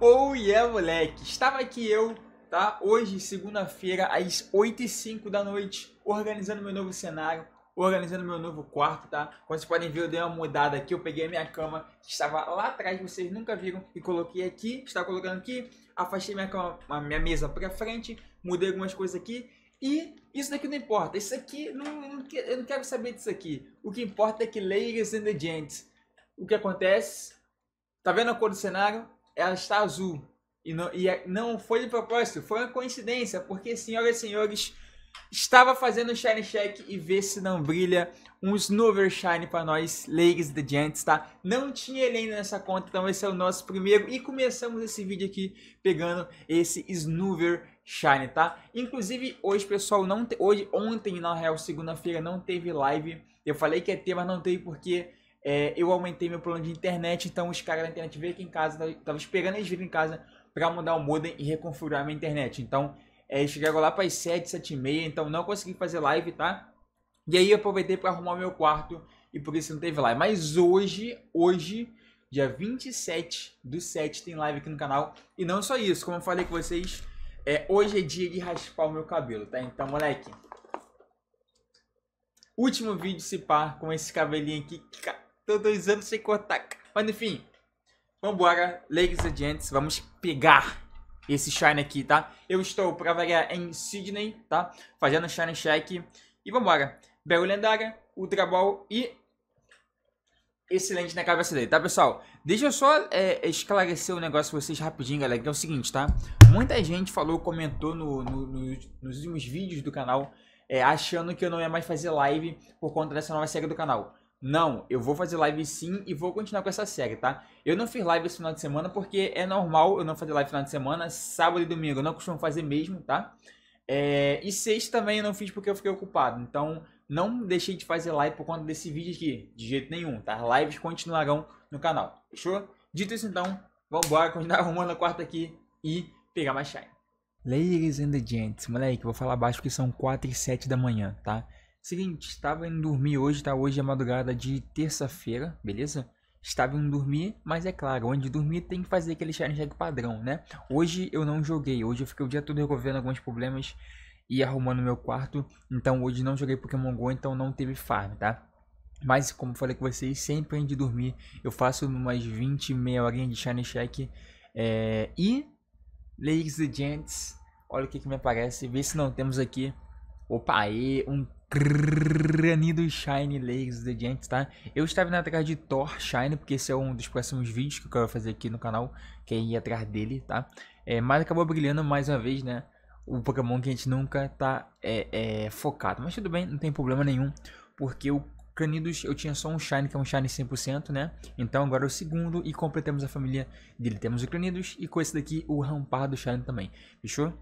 Oh yeah, moleque! Estava aqui eu, tá? Hoje, segunda-feira, às 8 e 5 da noite, organizando meu novo cenário, organizando meu novo quarto, tá? Como vocês podem ver, eu dei uma mudada aqui, eu peguei a minha cama, que estava lá atrás, vocês nunca viram, e coloquei aqui, está colocando aqui, afastei minha, cama, a minha mesa para frente, mudei algumas coisas aqui, e isso daqui não importa, isso aqui, não, eu, não, eu não quero saber disso aqui. O que importa é que Ladies and the Gents, o que acontece... Tá vendo a cor do cenário? ela está azul. E não, e é, não foi de propósito, foi uma coincidência, porque, senhoras e senhores, estava fazendo o Shine Check e ver se não brilha um Snoover Shine para nós, Ladies the Giants, tá? Não tinha ele ainda nessa conta, então esse é o nosso primeiro. E começamos esse vídeo aqui pegando esse Snoover Shine, tá? Inclusive, hoje, pessoal, não te... hoje, ontem, na real, segunda-feira, não teve live. Eu falei que ia é ter, mas não teve porque é, eu aumentei meu plano de internet, então os caras da internet veio aqui em casa, tava esperando eles virem em casa para mudar o modem e reconfigurar minha internet. Então, é, chegaram lá para as 7, 7 e meia, então não consegui fazer live, tá? E aí aproveitei para arrumar meu quarto e por isso não teve live. Mas hoje, hoje, dia 27 do 7, tem live aqui no canal. E não só isso, como eu falei com vocês, é, hoje é dia de raspar o meu cabelo, tá? Então, moleque, último vídeo se par com esse cabelinho aqui. Tô dois anos sem cortar. Mas enfim, vambora, ladies and gents, vamos pegar esse Shine aqui, tá? Eu estou, pra variar, em Sydney, tá? Fazendo Shine Check. E vambora. Belo Lendária, Ultra Ball e excelente na cabeça dele, tá, pessoal? Deixa eu só é, esclarecer o um negócio pra vocês rapidinho, galera, que é o seguinte, tá? Muita gente falou, comentou no, no, no, nos últimos vídeos do canal, é, achando que eu não ia mais fazer live por conta dessa nova série do canal. Não, eu vou fazer live sim e vou continuar com essa série, tá? Eu não fiz live esse final de semana porque é normal eu não fazer live final de semana, sábado e domingo eu não costumo fazer mesmo, tá? É, e sexta também eu não fiz porque eu fiquei ocupado, então não deixei de fazer live por conta desse vídeo aqui, de jeito nenhum, tá? lives continuarão no canal, fechou? Dito isso então, vambora continuar arrumando a quarta aqui e pegar mais shine. Ladies and the gents, moleque, vou falar baixo que são 4 e 7 da manhã, tá? Seguinte, estava indo dormir hoje, tá? Hoje é madrugada de terça-feira, beleza? Estava indo dormir, mas é claro, onde dormir tem que fazer aquele challenge padrão, né? Hoje eu não joguei, hoje eu fiquei o dia todo resolvendo alguns problemas e arrumando meu quarto. Então hoje não joguei Pokémon GO, então não teve farm, tá? Mas como falei com vocês, sempre antes de dormir eu faço umas 20, meia horinha de Shiny Check. É... E, ladies and gents, olha o que, que me aparece. Vê se não temos aqui, opa, aí, um granido Shine Legs The Giants, tá? Eu estava indo atrás de Thor Shine, porque esse é um dos próximos vídeos que eu quero fazer aqui no canal, que é ir atrás dele, tá? É, mas acabou brilhando mais uma vez, né? O Pokémon que a gente nunca tá é, é, focado. Mas tudo bem, não tem problema nenhum, porque o Cranidos eu tinha só um Shine, que é um Shine 100%, né? Então agora é o segundo e completamos a família dele. Temos o Cranidos e com esse daqui o Rampar do Shine também, fechou?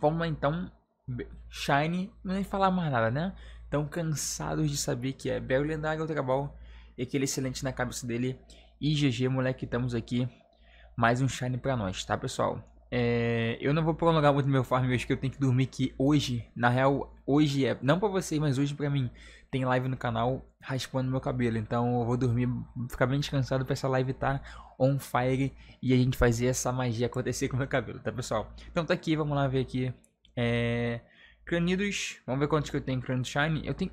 Vamos lá então Shine, não nem falar mais nada, né? Tão cansados de saber que é Belo Lendário ele aquele excelente na cabeça dele. E GG, moleque, estamos aqui. Mais um Shine pra nós, tá, pessoal? É, eu não vou prolongar muito meu farm, eu que eu tenho que dormir que hoje, na real, hoje é, não pra vocês, mas hoje pra mim, tem live no canal raspando meu cabelo. Então eu vou dormir, ficar bem descansado pra essa live tá on fire e a gente fazer essa magia acontecer com meu cabelo, tá, pessoal? Então tá aqui, vamos lá ver aqui é... Cranidos. Vamos ver quantos que eu tenho Cranidos Shine. Eu tenho...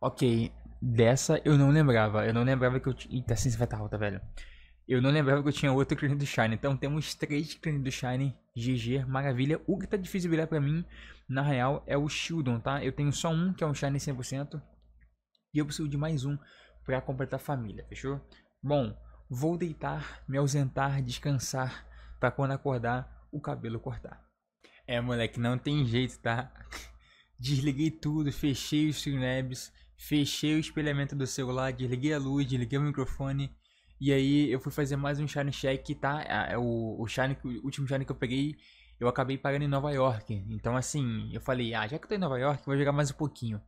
Ok. Dessa eu não lembrava. Eu não lembrava que eu tinha... Tá Eita, assim vai estar alta, velho. Eu não lembrava que eu tinha outro Cranidos Shine. Então temos três Cranidos Shine. GG, maravilha. O que tá difícil virar pra mim, na real, é o Shieldon, tá? Eu tenho só um, que é um Shine 100%. E eu preciso de mais um pra completar a família, fechou? Bom, vou deitar, me ausentar, descansar pra quando acordar, o cabelo cortar. É, moleque, não tem jeito, tá? Desliguei tudo, fechei os streamlabs, fechei o espelhamento do celular, desliguei a luz, desliguei o microfone. E aí eu fui fazer mais um shine check, tá? É o, o, shine, o último shine que eu peguei, eu acabei pagando em Nova York. Então assim, eu falei, ah, já que eu tô em Nova York, vou jogar mais um pouquinho.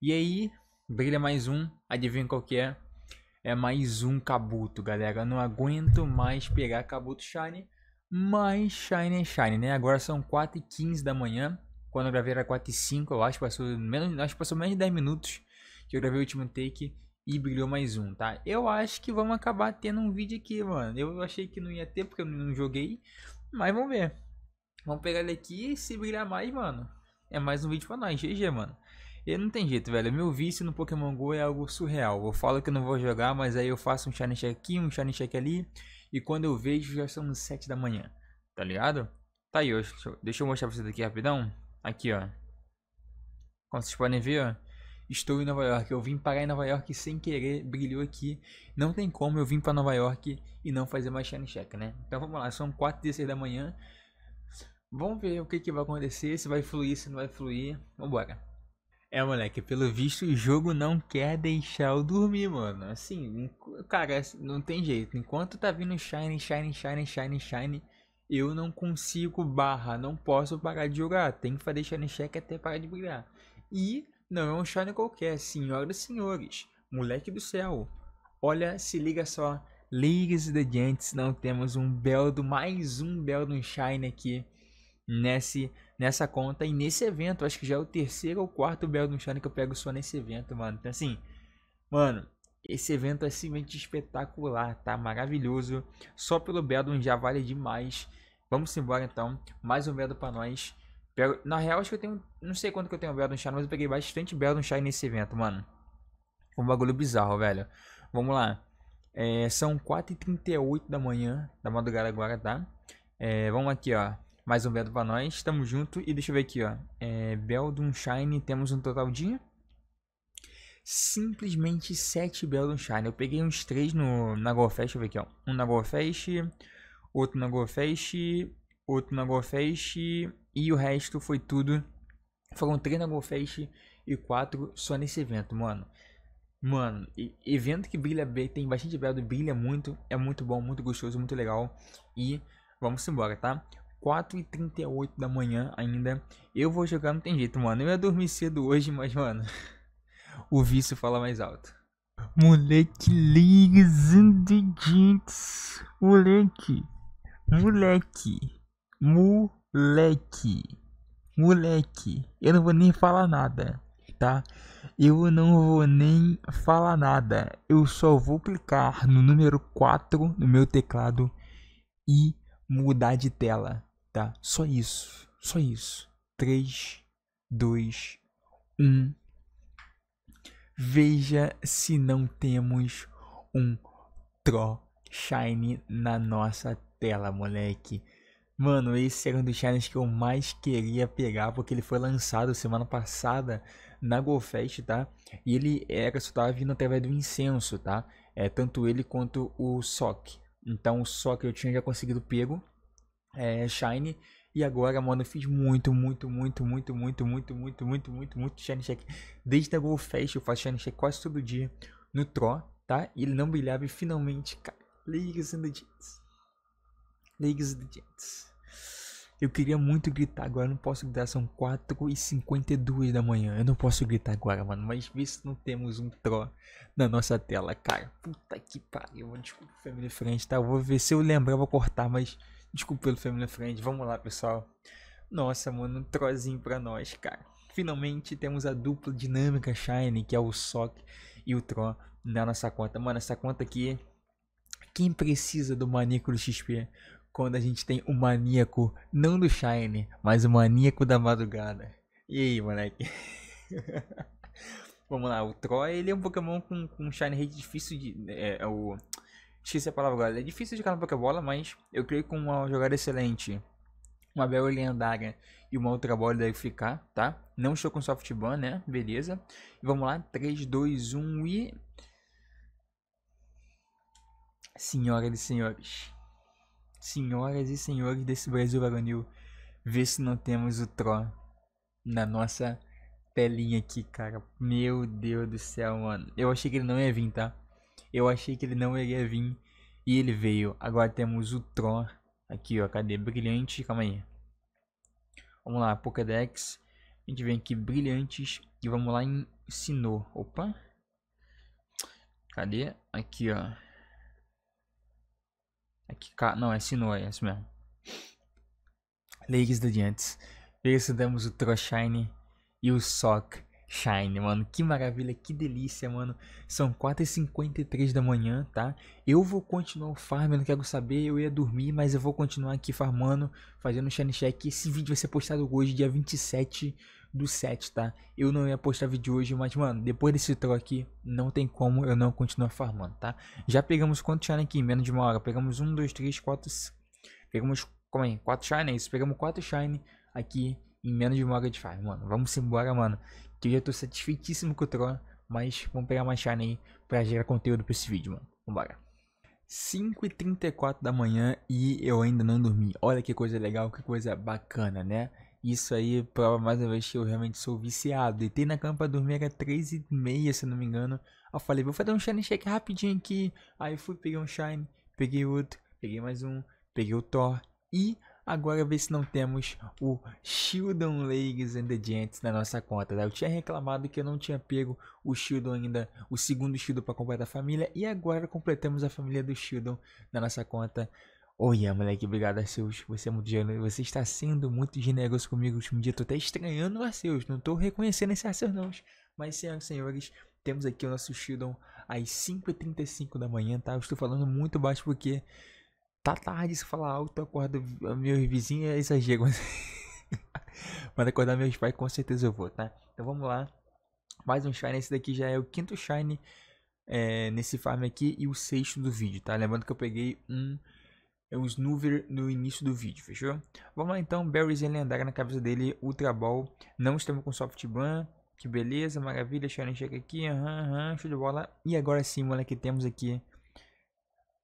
E aí, brilha mais um, adivinha qual que é? É mais um Kabuto, galera. Eu não aguento mais pegar Kabuto Shine mais Shine and Shine, né? Agora são 4 e 15 da manhã. Quando eu gravei era 4 e 5, eu acho que passou menos, acho que passou menos de 10 minutos que eu gravei o último take e brilhou mais um, tá? Eu acho que vamos acabar tendo um vídeo aqui, mano. Eu achei que não ia ter porque eu não joguei, mas vamos ver. Vamos pegar ele aqui e se brilhar mais, mano. É mais um vídeo pra nós, GG, mano. E não tem jeito, velho. Meu vício no Pokémon GO é algo surreal. Eu falo que eu não vou jogar, mas aí eu faço um challenge aqui, um challenge aqui ali. E quando eu vejo, já são 7 da manhã. Tá ligado? Tá aí, deixa eu, deixa eu mostrar pra vocês aqui rapidão. Aqui, ó. Como vocês podem ver, ó. Estou em Nova York. Eu vim parar em Nova York sem querer. Brilhou aqui. Não tem como eu vim para Nova York e não fazer mais channel check, né? Então vamos lá. São 4 e 6 da manhã. Vamos ver o que, que vai acontecer. Se vai fluir, se não vai fluir. Vambora. É, moleque, pelo visto o jogo não quer deixar eu dormir, mano. Assim, cara, não tem jeito. Enquanto tá vindo Shine, Shine, Shine, Shine, Shine, eu não consigo barra, não posso parar de jogar. Tem que fazer Shine Check até parar de brilhar. E não é um Shine qualquer, senhoras e senhores, moleque do céu. Olha, se liga só. Ladies and gents, não temos um Beldo, mais um Beldo Shine aqui nesse, nessa conta e nesse evento. Acho que já é o terceiro ou quarto Beldo Shine que eu pego só nesse evento, mano. Então assim, mano, esse evento é simplesmente espetacular, tá? Maravilhoso. Só pelo Bedlam já vale demais. Vamos embora então. Mais um Bedlam pra nós. Pego... Na real, acho que eu tenho. Não sei quanto que eu tenho Bedlam Shine, mas eu peguei bastante Bedlam Shine nesse evento, mano. Um bagulho bizarro, velho. Vamos lá. É, são 4h38 da manhã, da madrugada agora, tá? É, vamos aqui, ó. Mais um Bedlam pra nós. Tamo junto. E deixa eu ver aqui, ó. É, Bedlam Shine, temos um total de simplesmente sete Belgian Shine. Eu peguei uns três no, na GoFest, deixa eu ver aqui, ó. Um na GoFest, outro na GoFest, outro na GoFest e o resto foi tudo. Foram três na GoFest e quatro só nesse evento, mano. Mano, evento que brilha bem, tem bastante belo, brilha muito, é muito bom, muito gostoso, muito legal. E vamos embora, tá? 4h38 da manhã ainda. Eu vou jogar, não tem jeito, mano. Eu ia dormir cedo hoje, mas, mano. o vício fala mais alto. Moleque, legs and the jinx. Moleque. Moleque. Moleque. Moleque. Eu não vou nem falar nada, tá? Eu não vou nem falar nada. Eu só vou clicar no número 4 no meu teclado e mudar de tela, tá? Só isso. Só isso. 3, 2, 1. Veja se não temos um Tro Shine na nossa tela, moleque. Mano, esse era um dos shines que eu mais queria pegar, porque ele foi lançado semana passada na GoFest, tá? E ele era, só tava vindo através do incenso, tá? É, tanto ele quanto o sock Então o sock eu tinha já conseguido pego, é, Shine, e agora, mano, eu fiz muito, muito, muito, muito, muito, muito, muito, muito, muito, muito Shine Check. Desde a Go Fest eu faço Shine Check quase todo dia no Tro, tá? E ele não brilhava e finalmente, cara, Ladies and the Gents. Ladies and Gents. Eu queria muito gritar agora, não posso gritar, são 4h52 da manhã. Eu não posso gritar agora, mano. Mas vê se não temos um tro na nossa tela, cara. Puta que pariu, mano. Desculpa, família frente, tá? Eu vou ver se eu lembrar, vou cortar, mas Desculpa pelo Family Friend. Vamos lá, pessoal. Nossa, mano, um trozinho pra nós, cara. Finalmente temos a dupla dinâmica Shine, que é o Sock e o Tron, na nossa conta. Mano, essa conta aqui. Quem precisa do Maníaco do XP quando a gente tem o maníaco, não do Shine, mas o maníaco da madrugada? E aí, moleque? Vamos lá, o Troy ele é um Pokémon com, com Shine Rate difícil de. É, é o Esqueci é a palavra agora. É difícil de cara na Pokébola, mas eu creio que com uma jogada excelente, uma bela lendária e uma outra bola deve ficar, tá? Não estou com soft ban, né? Beleza. E vamos lá. 3, 2, 1 e... Senhoras e senhores. Senhoras e senhores desse Brasil varonil. Vê se não temos o tro na nossa telinha aqui, cara. Meu Deus do céu, mano. Eu achei que ele não ia vir, tá? Eu achei que ele não iria vir e ele veio. Agora temos o Tron aqui, ó. Cadê? Brilhante. Calma aí. Vamos lá, Pokédex. A gente vem aqui, brilhantes. E vamos lá em Sinnoh. Opa. Cadê? Aqui, ó. Aqui, não, é Sinnoh, é isso mesmo. Leis do Diantes. Esse damos o Troshine e o Sock. Shine, mano. Que maravilha, que delícia, mano. São 4h53 da manhã, tá? Eu vou continuar o farm, eu não quero saber, eu ia dormir, mas eu vou continuar aqui farmando, fazendo Shine Check. Esse vídeo vai ser postado hoje, dia 27 do 7, tá? Eu não ia postar vídeo hoje, mas, mano, depois desse troll aqui, não tem como eu não continuar farmando, tá? Já pegamos quanto Shine aqui? Menos de uma hora. Pegamos 1, 2, 3, 4... Pegamos, como é? 4 Shine, é isso. Pegamos 4 Shine aqui em menos de uma hora de farm, mano. Vamos embora, mano. Que eu já tô satisfeitíssimo com o Tron. Mas vamos pegar mais Shine aí pra gerar conteúdo pra esse vídeo, mano. Vambora. 5h34 da manhã e eu ainda não dormi. Olha que coisa legal, que coisa bacana, né? Isso aí prova mais uma vez que eu realmente sou viciado. Deitei na cama pra dormir, era 3h30, se não me engano. Eu falei, vou fazer um shine check rapidinho aqui. Aí fui, peguei um shine, peguei outro, peguei mais um, peguei o Thor. E Agora ver se não temos o Shieldon Lakers and the Giants na nossa conta. Tá? Eu tinha reclamado que eu não tinha pego o Shieldon ainda, o segundo Shieldon para completar a família. E agora completamos a família do Shieldon na nossa conta. Oi, yeah, moleque, obrigado, Arceus. Você é muito generoso. Você está sendo muito generoso comigo no último dia. Tô até estranhando o Arceus. Não tô reconhecendo esse Arceus, não. Mas, senhoras e senhores, temos aqui o nosso Shieldon às 5h35 da manhã, tá? Eu estou falando muito baixo porque tá tarde se falar alto, eu acordo meus vizinhos, é exagero. Mas... mas acordar meus pais com certeza eu vou, tá? Então vamos lá. Mais um Shine, esse daqui já é o quinto Shine é, nesse farm aqui e o sexto do vídeo, tá? Lembrando que eu peguei um é um Snoover no início do vídeo, fechou? Vamos lá então, Barry's lendária na cabeça dele, Ultra Ball, não estamos com Soft Ban, que beleza, maravilha, shine chega aqui, aham, aham, show de bola. E agora sim, moleque, temos aqui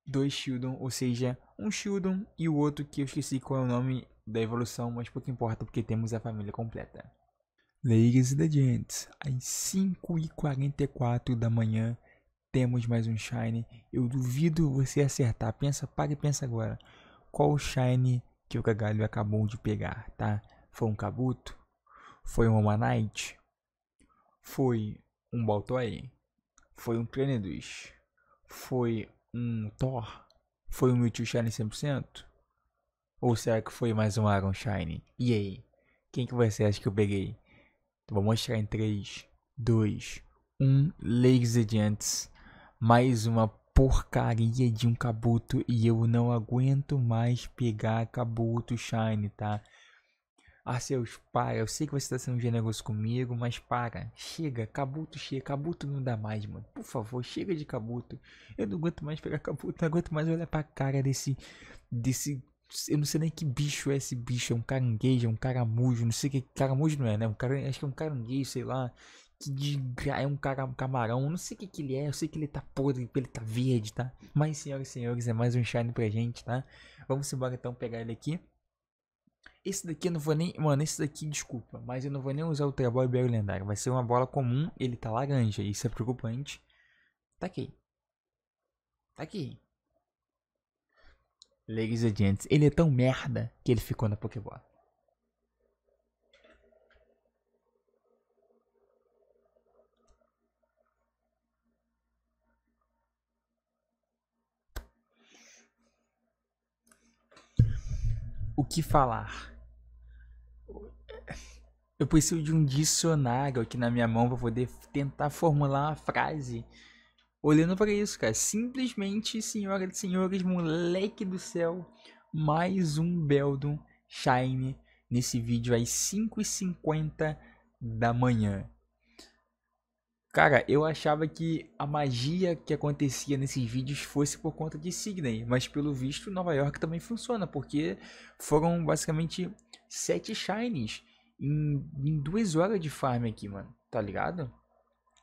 dois Shieldon, ou seja, um Shieldon e o outro que eu esqueci qual é o nome da evolução, mas pouco importa porque temos a família completa. Ladies and gents, às 5h44 da manhã temos mais um Shine. Eu duvido você acertar. Pensa, para e pensa agora. Qual Shine que o Cagalho acabou de pegar, tá? Foi um Kabuto? Foi um Manite? Foi um Baltoy? Foi um Trinidush? Foi um Thor? Foi um Mewtwo Shine 100%? Ou será que foi mais um Aaron Shine? E aí? Quem que você acha que eu peguei? Então, vou mostrar em 3, 2, 1. Ladies and gents, Mais uma porcaria de um Kabuto. E eu não aguento mais pegar Kabuto Shine, tá? Ah, seus pai, eu sei que você está sendo generoso comigo, mas para, chega, Cabuto chega, Cabuto não dá mais, mano, por favor, chega de Cabuto, eu não aguento mais pegar Cabuto, não aguento mais olhar pra cara desse, desse, eu não sei nem que bicho é esse bicho, é um caranguejo, é um caramujo, não sei que, caramujo não é, né, um acho que é um caranguejo, sei lá, que desgra... é um cara, camarão, não sei o que, que ele é, eu sei que ele tá podre, ele tá verde, tá, mas senhoras e senhores, é mais um shine pra gente, tá, vamos embora então pegar ele aqui. Esse daqui eu não vou nem... Mano, esse daqui, desculpa, mas eu não vou nem usar o Treboy Belo Lendário. Vai ser uma bola comum, ele tá laranja, isso é preocupante. Tá aqui. Tá aqui. Ladies and gents, ele é tão merda que ele ficou na Pokébola. o que falar. Eu preciso de um dicionário aqui na minha mão para poder tentar formular uma frase. Olhando para isso, cara, simplesmente, senhora e senhores, moleque do céu, mais um Beldum Shine nesse vídeo às 5h50 da manhã. Cara, eu achava que a magia que acontecia nesses vídeos fosse por conta de Sydney, mas pelo visto Nova York também funciona, porque foram basicamente sete shines em, em duas horas de farm aqui, mano. Tá ligado?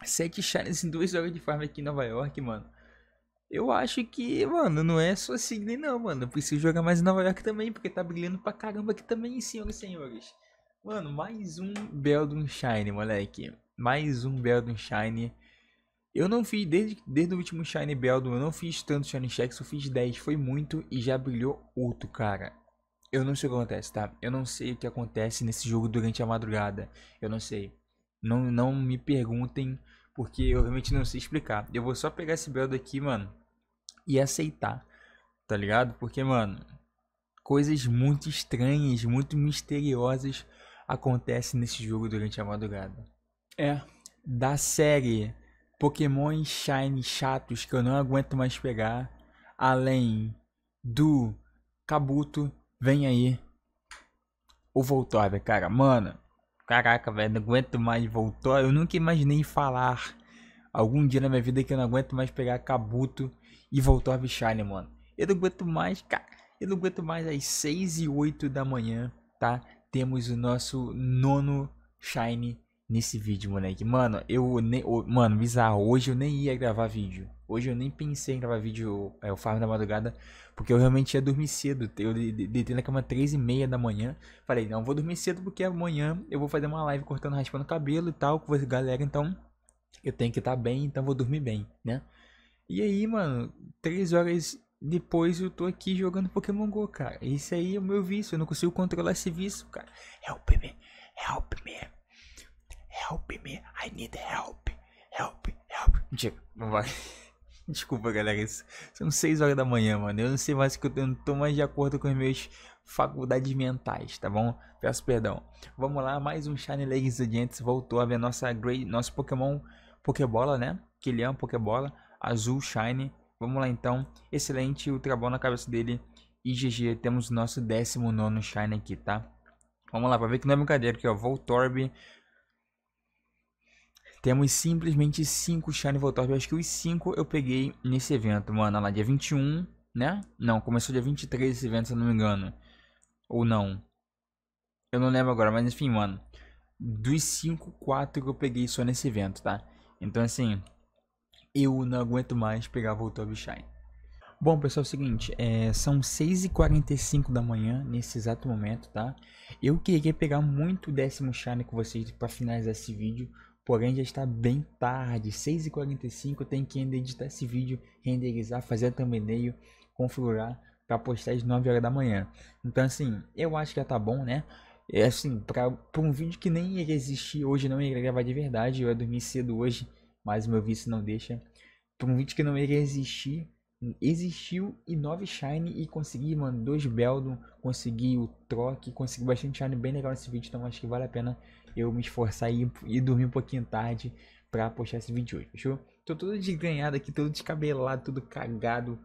Sete shines em duas horas de farm aqui em Nova York, mano. Eu acho que, mano, não é só Sydney não, mano. Eu preciso jogar mais em Nova York também, porque tá brilhando pra caramba aqui também, senhoras e senhores. Mano, mais um Beldum Shine, moleque mais um Beldum Shine. Eu não fiz, desde, desde o último Shine Beldum, eu não fiz tanto Shine Checks, eu fiz 10, foi muito e já brilhou outro, cara. Eu não sei o que acontece, tá? Eu não sei o que acontece nesse jogo durante a madrugada. Eu não sei. Não, não me perguntem, porque eu realmente não sei explicar. Eu vou só pegar esse Beldum aqui, mano, e aceitar, tá ligado? Porque, mano, coisas muito estranhas, muito misteriosas acontecem nesse jogo durante a madrugada. É. Da série Pokémon Shine chatos que eu não aguento mais pegar. Além do Kabuto, vem aí. O Voltorb cara. Mano, caraca, velho, não aguento mais Voltorb Eu nunca imaginei falar algum dia na minha vida que eu não aguento mais pegar Kabuto e Voltorb Shine, mano. Eu não aguento mais, cara. Eu não aguento mais às 6 e 8 da manhã, tá? Temos o nosso nono Shine nesse vídeo, moleque. Mano, eu nem. Mano, bizarro. Hoje eu nem ia gravar vídeo. Hoje eu nem pensei em gravar vídeo é, o Farm da madrugada, porque eu realmente ia dormir cedo. Eu deitei na cama três e meia da manhã. Falei, não, vou dormir cedo porque amanhã eu vou fazer uma live cortando, raspando o cabelo e tal com a galera. Então, eu tenho que estar tá bem, então vou dormir bem, né? E aí, mano, três horas depois eu tô aqui jogando Pokémon GO, cara. isso aí é o meu vício, eu não consigo controlar esse vício, cara. Help me, help me. Help me, I need help. Help, help. não vai. Desculpa, galera. São 6 horas da manhã, mano. Eu não sei mais que eu não tô mais de acordo com as minhas faculdades mentais, tá bom? Peço perdão. Vamos lá, mais um Shiny Legs Adiantes. Voltou a ver nossa grade, nosso Pokémon Pokébola, né? Que ele é um Pokébola. Azul Shiny. Vamos lá então. Excelente o trabalho na cabeça dele. E GG, temos nosso 19 shiny aqui, tá? Vamos lá, pra ver que não é brincadeira aqui, ó. Voltorb, temos simplesmente 5 shiny Voltorb. Acho que os 5 eu peguei nesse evento, mano. Lá dia 21, né? Não, começou dia 23 esse evento, se eu não me engano. Ou não. Eu não lembro agora, mas enfim, mano. Dos 5, 4 que eu peguei só nesse evento, tá? Então, assim, eu não aguento mais pegar Voltorb Shine. Bom, pessoal, é o seguinte, é, são 6h45 da manhã nesse exato momento, tá? Eu queria pegar muito décimo shiny com vocês para finalizar esse vídeo, Porém, já está bem tarde, 6h45, tem que ainda editar esse vídeo, renderizar, fazer a thumbnail, configurar para postar às 9 horas da manhã. Então, assim, eu acho que já tá bom, né? É assim, para um vídeo que nem iria existir hoje, não iria gravar de verdade, eu ia dormir cedo hoje, mas meu vício não deixa. Para um vídeo que não iria existir, existiu e 9 Shine e consegui, mano, 2 Beldon, consegui o troque, consegui bastante Shine bem legal nesse vídeo, então acho que vale a pena eu me esforçar e, e dormir um pouquinho tarde pra postar esse vídeo hoje, fechou? Tô todo desganhado aqui, todo descabelado, todo cagado,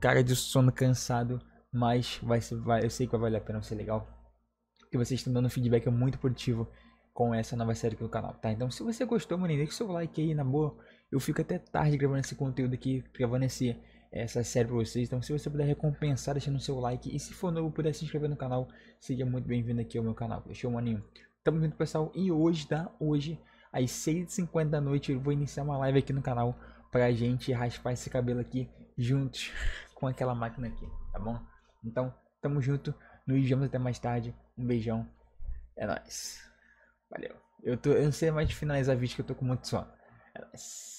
cara de sono cansado, mas vai, vai, eu sei que vai valer a pena, vai ser legal. Que vocês estão dando um feedback muito positivo com essa nova série aqui do canal, tá? Então se você gostou, mano, deixa o seu like aí, na boa. Eu fico até tarde gravando esse conteúdo aqui, gravando esse, essa série pra vocês. Então se você puder recompensar deixando o seu like e se for novo puder se inscrever no canal, seja muito bem-vindo aqui ao meu canal. Fechou, maninho? Tamo junto, pessoal. E hoje, tá? Hoje, às 6h50 da noite, eu vou iniciar uma live aqui no canal pra gente raspar esse cabelo aqui juntos com aquela máquina aqui, tá bom? Então, tamo junto. Nos vemos até mais tarde. Um beijão. É nóis. Valeu. Eu, tô, eu não sei mais finalizar vídeo que eu tô com muito sono. É nóis.